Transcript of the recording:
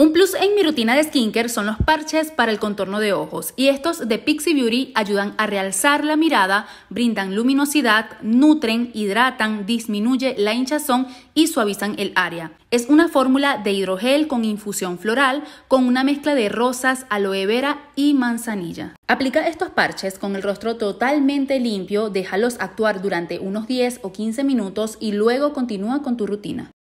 Un plus en mi rutina de skincare son los parches para el contorno de ojos y estos de Pixie Beauty ayudan a realzar la mirada, brindan luminosidad, nutren, hidratan, disminuye la hinchazón y suavizan el área. Es una fórmula de hidrogel con infusión floral con una mezcla de rosas, aloe vera y manzanilla. Aplica estos parches con el rostro totalmente limpio, déjalos actuar durante unos 10 o 15 minutos y luego continúa con tu rutina.